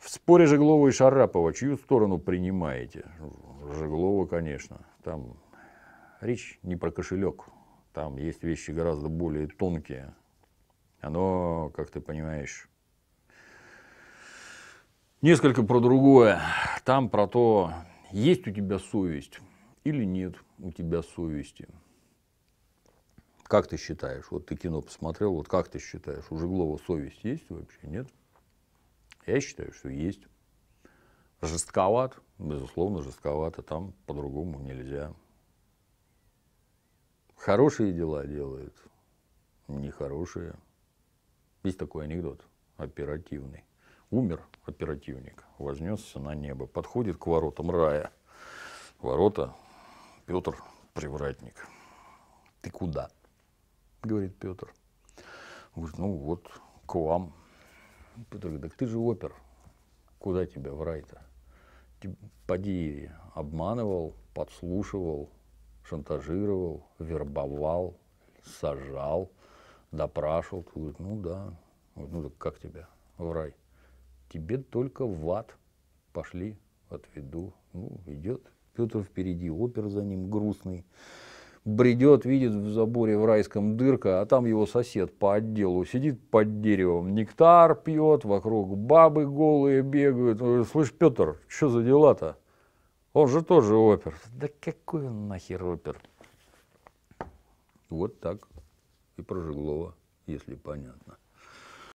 В споре Жеглова и Шарапова чью сторону принимаете? Жеглова, конечно. Там речь не про кошелек. Там есть вещи гораздо более тонкие. Оно, как ты понимаешь, несколько про другое. Там про то, есть у тебя совесть или нет у тебя совести. Как ты считаешь? Вот ты кино посмотрел, вот как ты считаешь? У Жеглова совесть есть вообще? Нет? Я считаю, что есть. Жестковат, безусловно, жестковато. Там по-другому нельзя. Хорошие дела делают, нехорошие. Есть такой анекдот оперативный. Умер оперативник, вознесся на небо, подходит к воротам рая. Ворота Петр Привратник. Ты куда? Говорит Петр. Говорит, ну вот к вам Петр говорит, так ты же опер, куда тебя в рай-то? Поди обманывал, подслушивал, шантажировал, вербовал, сажал, допрашивал. Ты говоришь, ну да, ну так как тебя в рай? Тебе только в ад пошли, отведу. Ну, идет. Петр впереди, опер за ним грустный бредет, видит в заборе в райском дырка, а там его сосед по отделу сидит под деревом, нектар пьет, вокруг бабы голые бегают. Говорит, э, Слышь, Петр, что за дела-то? Он же тоже опер. Да какой он нахер опер? Вот так и прожигло, если понятно.